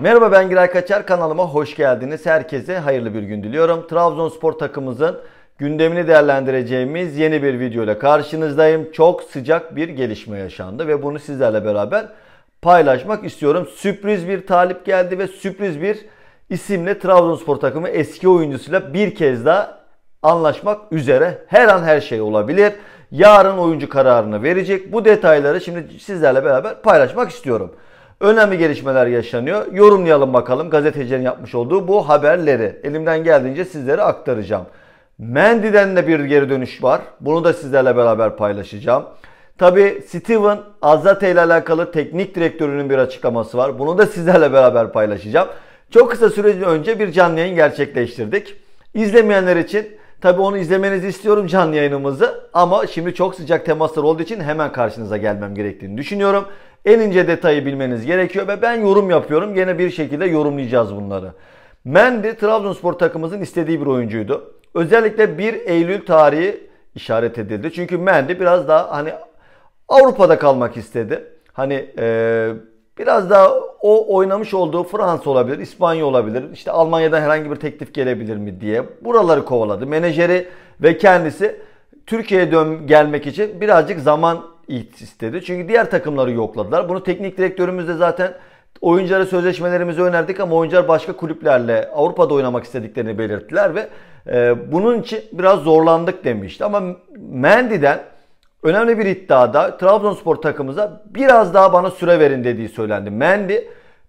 Merhaba ben Giray Kaçar kanalıma hoş geldiniz. Herkese hayırlı bir gün diliyorum. Trabzonspor takımımızın gündemini değerlendireceğimiz yeni bir video ile karşınızdayım. Çok sıcak bir gelişme yaşandı ve bunu sizlerle beraber paylaşmak istiyorum. Sürpriz bir talip geldi ve sürpriz bir isimle Trabzonspor takımı eski oyuncusuyla bir kez daha anlaşmak üzere. Her an her şey olabilir. Yarın oyuncu kararını verecek. Bu detayları şimdi sizlerle beraber paylaşmak istiyorum önemli gelişmeler yaşanıyor. Yorumlayalım bakalım gazetecilerin yapmış olduğu bu haberleri. Elimden geldiğince sizlere aktaracağım. Mendy'den de bir geri dönüş var. Bunu da sizlerle beraber paylaşacağım. Tabi Steven Azate ile alakalı teknik direktörünün bir açıklaması var. Bunu da sizlerle beraber paylaşacağım. Çok kısa süre önce bir canlı yayın gerçekleştirdik. İzlemeyenler için tabi onu izlemenizi istiyorum canlı yayınımızı. Ama şimdi çok sıcak temaslar olduğu için hemen karşınıza gelmem gerektiğini düşünüyorum. En ince detayı bilmeniz gerekiyor ve ben yorum yapıyorum. Gene bir şekilde yorumlayacağız bunları. Mendy Trabzonspor takımımızın istediği bir oyuncuydu. Özellikle 1 Eylül tarihi işaret edildi. Çünkü Mendy biraz daha hani Avrupa'da kalmak istedi. Hani e, biraz daha o oynamış olduğu Fransa olabilir, İspanya olabilir, İşte Almanya'dan herhangi bir teklif gelebilir mi diye buraları kovaladı. Menajeri ve kendisi Türkiye'ye dön gelmek için birazcık zaman istedi. Çünkü diğer takımları yokladılar. Bunu teknik direktörümüz de zaten oyunculara sözleşmelerimizi önerdik ama oyuncular başka kulüplerle Avrupa'da oynamak istediklerini belirttiler ve e, bunun için biraz zorlandık demişti. Ama Mendy'den önemli bir iddiada Trabzonspor takımıza biraz daha bana süre verin dediği söylendi. Mendy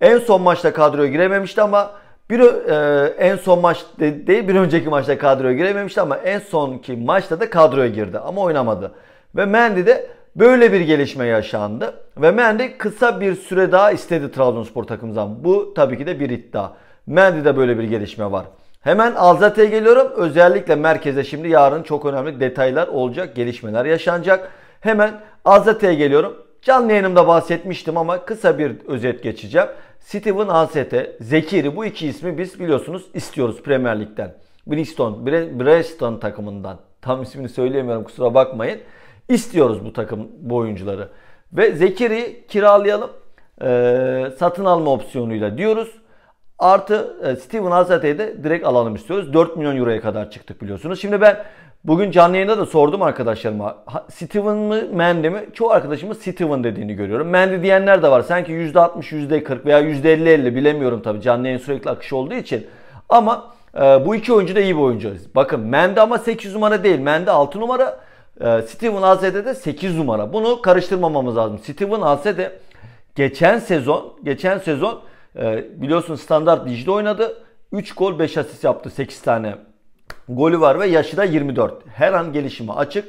en son maçta kadroya girememişti ama bir e, en son maç değil bir önceki maçta kadroya girememişti ama en sonki maçta da kadroya girdi ama oynamadı. Ve Mendy de Böyle bir gelişme yaşandı ve Mendy kısa bir süre daha istedi Trabzonspor takımından. Bu tabii ki de bir iddia. Mendy'de böyle bir gelişme var. Hemen Alzate'ye geliyorum. Özellikle merkeze şimdi yarın çok önemli detaylar olacak, gelişmeler yaşanacak. Hemen Alzate'ye geliyorum. Canlı yayınımda bahsetmiştim ama kısa bir özet geçeceğim. Steven Alzate, Zekiri bu iki ismi biz biliyorsunuz istiyoruz Premier Lig'den. Bristol, Bre takımından. Tam ismini söyleyemiyorum kusura bakmayın. İstiyoruz bu takım bu oyuncuları. Ve Zekeri kiralayalım. E, satın alma opsiyonuyla diyoruz. Artı e, Steven Hazrete'yi de direkt alalım istiyoruz. 4 milyon euroya kadar çıktık biliyorsunuz. Şimdi ben bugün canlı yayında da sordum arkadaşlarıma. Steven mı Mendy mi? Çoğu arkadaşımız Steven dediğini görüyorum. Mendy diyenler de var. Sanki %60, %40 veya %50-50 bilemiyorum tabii. Canlı yayın sürekli akış olduğu için. Ama e, bu iki oyuncu da iyi bir oyuncu. Bakın Mendy ama 8 numara değil. Mendy 6 numara. Ee, Steven Azede de 8 numara. Bunu karıştırmamamız lazım. Steven Azede geçen sezon geçen sezon e, biliyorsun standart Dicle oynadı. 3 gol 5 asist yaptı. 8 tane golü var ve yaşı da 24. Her an gelişimi açık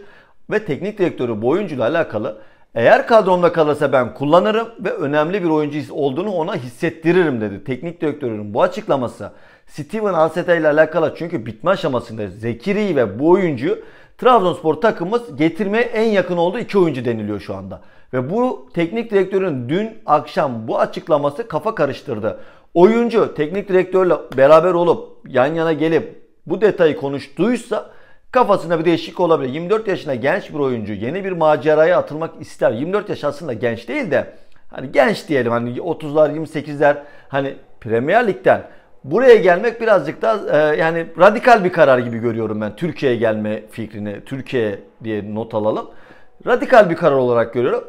ve teknik direktörü bu oyuncuyla alakalı eğer kadromda kalırsa ben kullanırım ve önemli bir oyuncu olduğunu ona hissettiririm dedi. Teknik direktörünün bu açıklaması Steven Ansete ile alakalı çünkü bitme aşamasında Zekiri ve bu oyuncu Trabzonspor takımımız getirmeye en yakın olduğu iki oyuncu deniliyor şu anda. Ve bu teknik direktörün dün akşam bu açıklaması kafa karıştırdı. Oyuncu teknik direktörle beraber olup yan yana gelip bu detayı konuştuysa kafasında bir değişik olabilir. 24 yaşında genç bir oyuncu yeni bir maceraya atılmak ister. 24 yaş aslında genç değil de hani genç diyelim hani 30'lar 28'ler hani Premier Lig'den Buraya gelmek birazcık daha e, yani radikal bir karar gibi görüyorum ben. Türkiye'ye gelme fikrini, Türkiye diye not alalım. Radikal bir karar olarak görüyorum.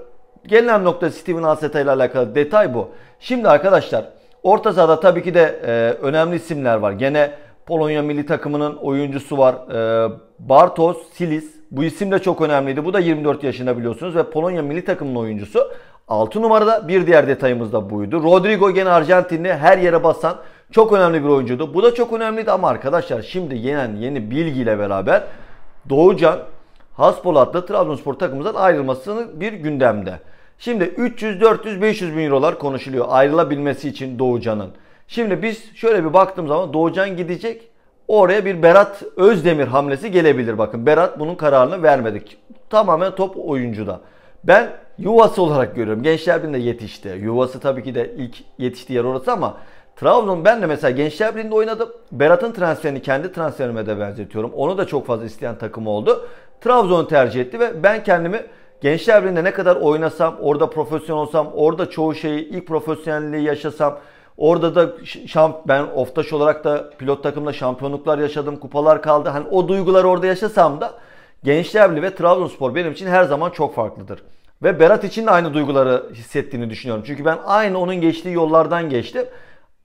Gelinen nokta Steven Alseta ile alakalı detay bu. Şimdi arkadaşlar orta sahada tabii ki de e, önemli isimler var. Gene Polonya milli takımının oyuncusu var. E, Bartos Silis. Bu isim de çok önemliydi. Bu da 24 yaşında biliyorsunuz ve Polonya milli takımının oyuncusu. 6 numarada bir diğer detayımız da buydu. Rodrigo gene Arjantinli her yere basan çok önemli bir oyuncuydu. Bu da çok önemliydi ama arkadaşlar şimdi yenen yeni bilgiyle beraber Doğucan Haspolat'la Trabzonspor takımından ayrılmasını bir gündemde. Şimdi 300, 400, 500 bin eurolar konuşuluyor ayrılabilmesi için Doğucan'ın. Şimdi biz şöyle bir baktığımız zaman Doğucan gidecek. Oraya bir Berat Özdemir hamlesi gelebilir. Bakın Berat bunun kararını vermedik. Tamamen top oyuncuda. Ben yuvası olarak görüyorum. Gençler Birliği'nde yetişti. Yuvası tabii ki de ilk yetiştiği yer orası ama Trabzon ben de mesela Gençler Birliği'nde oynadım. Berat'ın transferini kendi transferime de benzetiyorum. Onu da çok fazla isteyen takım oldu. Trabzon tercih etti ve ben kendimi Gençler Birliği'nde ne kadar oynasam, orada profesyonel olsam, orada çoğu şeyi ilk profesyonelliği yaşasam, orada da şamp ben oftaş olarak da pilot takımda şampiyonluklar yaşadım, kupalar kaldı. Hani o duyguları orada yaşasam da Gençler Birliği ve Trabzonspor benim için her zaman çok farklıdır. Ve Berat için de aynı duyguları hissettiğini düşünüyorum. Çünkü ben aynı onun geçtiği yollardan geçtim.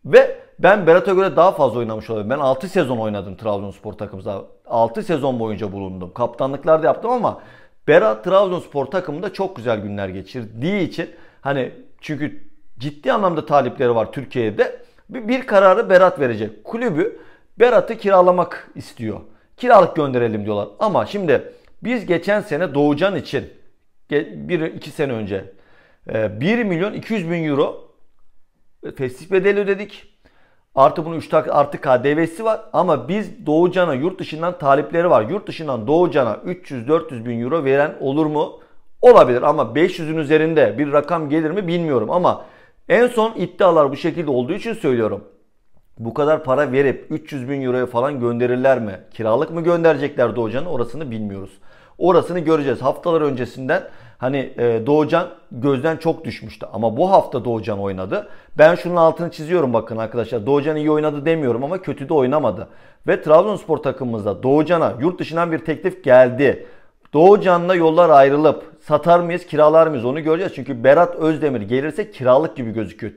Ve ben Berat'a göre daha fazla oynamış olabilirim. Ben 6 sezon oynadım Trabzonspor takımında. 6 sezon boyunca bulundum. Kaptanlıklar da yaptım ama Berat Trabzonspor takımında çok güzel günler geçirdiği için hani çünkü ciddi anlamda talipleri var Türkiye'de. Bir, kararı Berat verecek. Kulübü Berat'ı kiralamak istiyor. Kiralık gönderelim diyorlar. Ama şimdi biz geçen sene Doğucan için bir iki sene önce 1 e, milyon 200 bin euro fesih bedeli ödedik. Artı bunun 3 artı KDV'si var ama biz Doğucan'a yurt dışından talipleri var. Yurt dışından Doğucan'a 300-400 bin euro veren olur mu? Olabilir ama 500'ün üzerinde bir rakam gelir mi bilmiyorum ama en son iddialar bu şekilde olduğu için söylüyorum. Bu kadar para verip 300 bin euroya falan gönderirler mi? Kiralık mı gönderecekler Doğucan'ı orasını bilmiyoruz. Orasını göreceğiz. Haftalar öncesinden Hani e, Doğucan gözden çok düşmüştü. Ama bu hafta Doğucan oynadı. Ben şunun altını çiziyorum bakın arkadaşlar. Doğucan iyi oynadı demiyorum ama kötü de oynamadı. Ve Trabzonspor takımımızda Doğucan'a yurt dışından bir teklif geldi. Doğucan'la yollar ayrılıp satar mıyız kiralar mıyız onu göreceğiz. Çünkü Berat Özdemir gelirse kiralık gibi gözüküyor.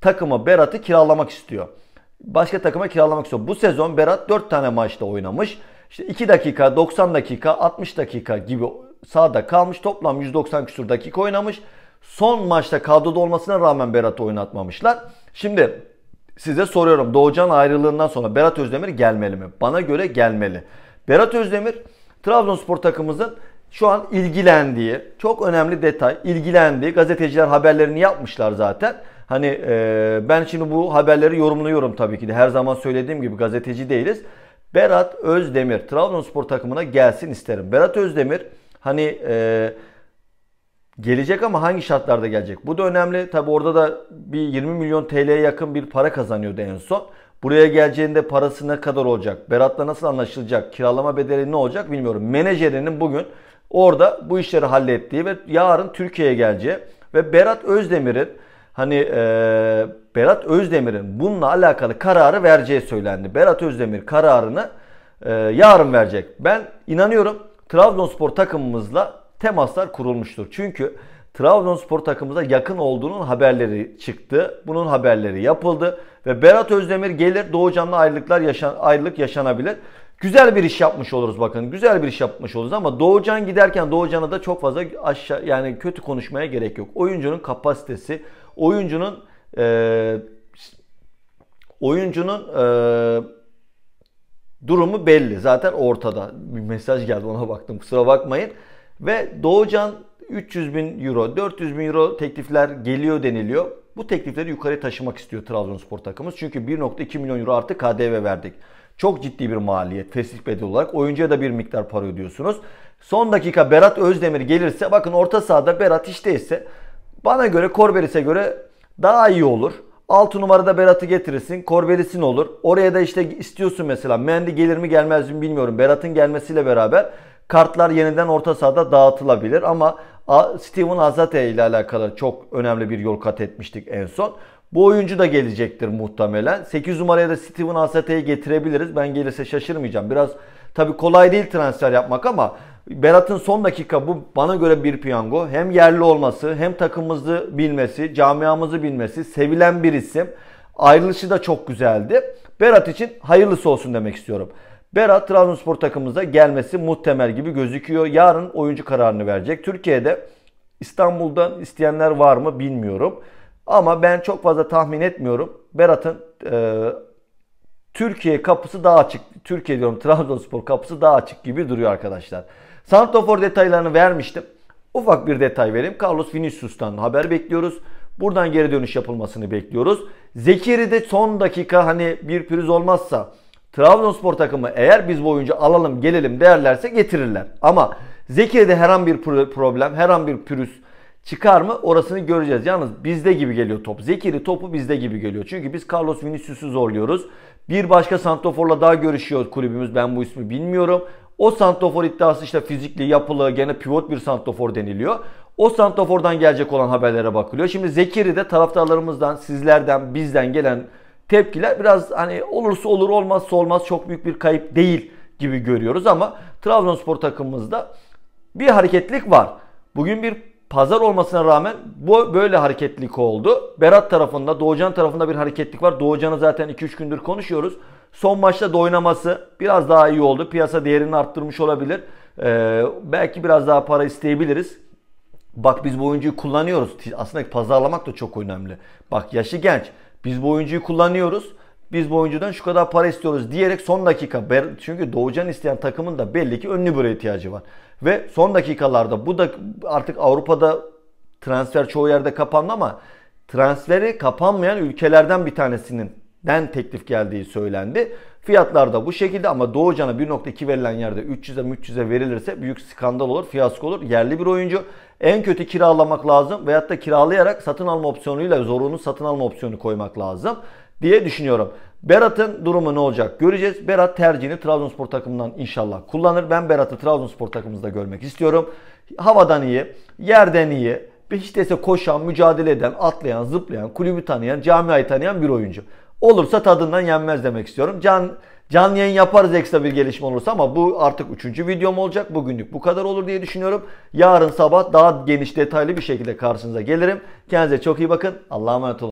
Takımı Berat'ı kiralamak istiyor. Başka takıma kiralamak istiyor. Bu sezon Berat 4 tane maçta oynamış. İşte 2 dakika, 90 dakika, 60 dakika gibi sahada kalmış. Toplam 190 küsur dakika oynamış. Son maçta kadroda olmasına rağmen Berat'ı oynatmamışlar. Şimdi size soruyorum. Doğucan ayrılığından sonra Berat Özdemir gelmeli mi? Bana göre gelmeli. Berat Özdemir Trabzonspor takımımızın şu an ilgilendiği, çok önemli detay, ilgilendiği gazeteciler haberlerini yapmışlar zaten. Hani e, ben şimdi bu haberleri yorumluyorum tabii ki de. Her zaman söylediğim gibi gazeteci değiliz. Berat Özdemir Trabzonspor takımına gelsin isterim. Berat Özdemir Hani e, gelecek ama hangi şartlarda gelecek? Bu da önemli. Tabi orada da bir 20 milyon TL'ye yakın bir para kazanıyordu en son. Buraya geleceğinde parası ne kadar olacak? Berat'la nasıl anlaşılacak? Kiralama bedeli ne olacak bilmiyorum. Menajerinin bugün orada bu işleri hallettiği ve yarın Türkiye'ye geleceği ve Berat Özdemir'in hani e, Berat Özdemir'in bununla alakalı kararı vereceği söylendi. Berat Özdemir kararını e, yarın verecek. Ben inanıyorum Trabzonspor takımımızla temaslar kurulmuştur. Çünkü Trabzonspor takımımıza yakın olduğunun haberleri çıktı. Bunun haberleri yapıldı ve Berat Özdemir gelir Doğucan'la ayrılıklar yaşan ayrılık yaşanabilir. Güzel bir iş yapmış oluruz bakın. Güzel bir iş yapmış oluruz ama Doğucan giderken Doğucan'a da çok fazla aşağı yani kötü konuşmaya gerek yok. Oyuncunun kapasitesi, oyuncunun e, oyuncunun e, durumu belli. Zaten ortada. Bir mesaj geldi ona baktım kusura bakmayın. Ve Doğucan 300 bin euro, 400 bin euro teklifler geliyor deniliyor. Bu teklifleri yukarı taşımak istiyor Trabzonspor takımımız. Çünkü 1.2 milyon euro artı KDV verdik. Çok ciddi bir maliyet fesih bedeli olarak. Oyuncuya da bir miktar para ödüyorsunuz. Son dakika Berat Özdemir gelirse bakın orta sahada Berat hiç değilse bana göre Korberis'e göre daha iyi olur. 6 numarada Berat'ı getirirsin. Korbelisin olur. Oraya da işte istiyorsun mesela. Mendi gelir mi gelmez mi bilmiyorum. Berat'ın gelmesiyle beraber kartlar yeniden orta sahada dağıtılabilir. Ama Steven Azate ile alakalı çok önemli bir yol kat etmiştik en son. Bu oyuncu da gelecektir muhtemelen. 8 numaraya da Steven Azate'yi getirebiliriz. Ben gelirse şaşırmayacağım. Biraz tabi kolay değil transfer yapmak ama Berat'ın son dakika bu bana göre bir piyango. Hem yerli olması, hem takımımızı bilmesi, camiamızı bilmesi, sevilen bir isim. Ayrılışı da çok güzeldi. Berat için hayırlısı olsun demek istiyorum. Berat Trabzonspor takımımıza gelmesi muhtemel gibi gözüküyor. Yarın oyuncu kararını verecek. Türkiye'de İstanbul'dan isteyenler var mı bilmiyorum. Ama ben çok fazla tahmin etmiyorum. Berat'ın e, Türkiye kapısı daha açık Türkiye diyorum Trabzonspor kapısı daha açık gibi duruyor arkadaşlar. Santofor detaylarını vermiştim. Ufak bir detay vereyim. Carlos Vinicius'tan haber bekliyoruz. Buradan geri dönüş yapılmasını bekliyoruz. Zekeri de son dakika hani bir pürüz olmazsa Trabzonspor takımı eğer biz bu oyuncu alalım gelelim derlerse getirirler. Ama Zekeri'de her an bir problem, her an bir pürüz, Çıkar mı? Orasını göreceğiz. Yalnız bizde gibi geliyor top. Zekiri topu bizde gibi geliyor. Çünkü biz Carlos Vinicius'u zorluyoruz. Bir başka Santofor'la daha görüşüyor kulübümüz. Ben bu ismi bilmiyorum. O Santofor iddiası işte fizikli, yapılı, gene pivot bir Santofor deniliyor. O Santofor'dan gelecek olan haberlere bakılıyor. Şimdi Zekiri de taraftarlarımızdan, sizlerden, bizden gelen tepkiler biraz hani olursa olur olmazsa olmaz çok büyük bir kayıp değil gibi görüyoruz ama Trabzonspor takımımızda bir hareketlik var. Bugün bir pazar olmasına rağmen bu böyle hareketlik oldu. Berat tarafında, Doğucan tarafında bir hareketlik var. Doğucan'ı zaten 2-3 gündür konuşuyoruz. Son maçta da oynaması biraz daha iyi oldu. Piyasa değerini arttırmış olabilir. Ee, belki biraz daha para isteyebiliriz. Bak biz bu oyuncuyu kullanıyoruz. Aslında pazarlamak da çok önemli. Bak yaşı genç. Biz bu oyuncuyu kullanıyoruz. Biz bu oyuncudan şu kadar para istiyoruz diyerek son dakika. Çünkü Doğucan isteyen takımın da belli ki önlü böre ihtiyacı var. Ve son dakikalarda bu da artık Avrupa'da transfer çoğu yerde kapandı ama transferi kapanmayan ülkelerden bir tanesinin den teklif geldiği söylendi. Fiyatlar da bu şekilde ama Doğucan'a 1.2 verilen yerde 300'e 300'e verilirse büyük skandal olur, fiyasko olur. Yerli bir oyuncu en kötü kiralamak lazım veyahut da kiralayarak satın alma opsiyonuyla zorunlu satın alma opsiyonu koymak lazım diye düşünüyorum. Berat'ın durumu ne olacak göreceğiz. Berat tercihini Trabzonspor takımından inşallah kullanır. Ben Berat'ı Trabzonspor takımımızda görmek istiyorum. Havadan iyi, yerden iyi, hiç dese koşan, mücadele eden, atlayan, zıplayan, kulübü tanıyan, camiayı tanıyan bir oyuncu. Olursa tadından yenmez demek istiyorum. Can Can yayın yaparız ekstra bir gelişme olursa ama bu artık üçüncü videom olacak. Bugünlük bu kadar olur diye düşünüyorum. Yarın sabah daha geniş detaylı bir şekilde karşınıza gelirim. Kendinize çok iyi bakın. Allah'a emanet olun.